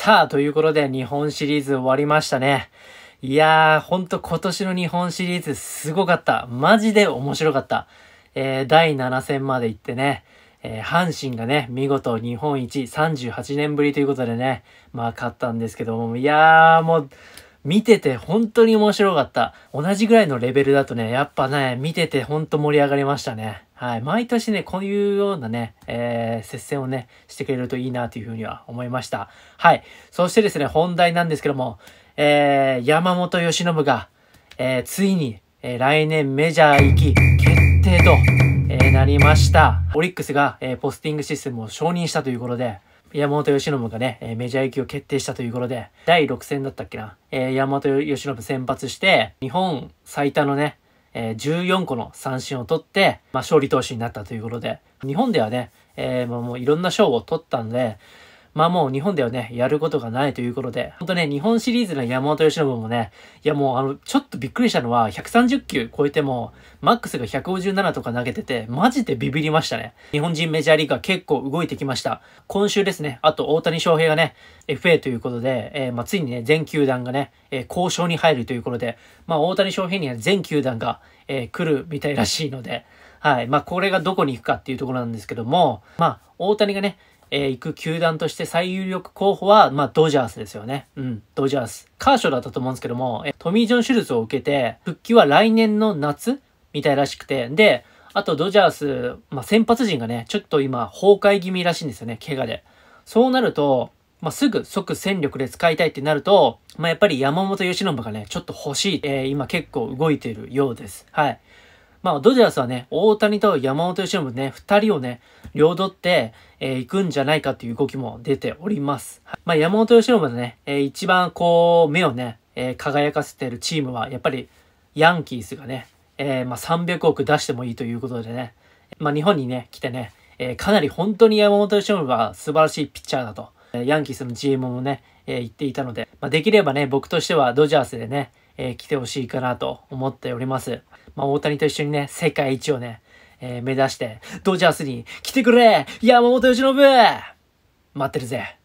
さあ、ということで日本シリーズ終わりましたね。いやー、ほんと今年の日本シリーズすごかった。マジで面白かった。えー、第7戦まで行ってね、えー、阪神がね、見事日本一38年ぶりということでね、まあ勝ったんですけども、いやーもう、見てて本当に面白かった。同じぐらいのレベルだとね、やっぱね、見てて本当盛り上がりましたね。はい。毎年ね、こういうようなね、えー、接戦をね、してくれるといいなというふうには思いました。はい。そしてですね、本題なんですけども、えー、山本由伸が、えー、ついに、えー、来年メジャー行き決定と、えー、なりました。オリックスが、えー、ポスティングシステムを承認したということで、山本由伸がね、メジャー行きを決定したということで、第6戦だったっけな、えー、山本由伸先発して、日本最多のね、えー、14個の三振を取って、まあ、勝利投手になったということで、日本ではね、えー、まあ、もういろんな賞を取ったんで、まあもう日本ではね、やることがないということで、ほんとね、日本シリーズの山本由伸もね、いやもうあの、ちょっとびっくりしたのは、130球超えても、マックスが157とか投げてて、マジでビビりましたね。日本人メジャーリーガー結構動いてきました。今週ですね、あと大谷翔平がね、FA ということで、えー、まあついにね、全球団がね、えー、交渉に入るということで、まあ大谷翔平には全球団が、えー、来るみたいらしいので、はい。まあ、これがどこに行くかっていうところなんですけども、まあ、大谷がね、えー、行く球団として最有力候補は、まあ、ドジャースですよね。うん、ドジャース。カーショーだったと思うんですけども、えトミー・ジョン手術を受けて、復帰は来年の夏みたいらしくて、で、あとドジャース、まあ、先発陣がね、ちょっと今、崩壊気味らしいんですよね、怪我で。そうなると、まあ、すぐ即戦力で使いたいってなると、まあ、やっぱり山本由伸がね、ちょっと欲しい、えー、今結構動いてるようです。はい。まあ、ドジャースはね、大谷と山本由伸ね、二人をね、両取って、えー、行くんじゃないかという動きも出ております。まあ、山本由伸はね、えー、一番こう、目をね、えー、輝かせてるチームは、やっぱり、ヤンキースがね、えー、まあ、300億出してもいいということでね、まあ、日本にね、来てね、えー、かなり本当に山本由伸は素晴らしいピッチャーだと、えヤンキースの GM もね、えー、言っていたので、まあ、できればね、僕としてはドジャースでね、えー、来てほしいかなと思っております。まあ、大谷と一緒にね、世界一をね、えー、目指して、ドジャースに来てくれ山本由伸待ってるぜ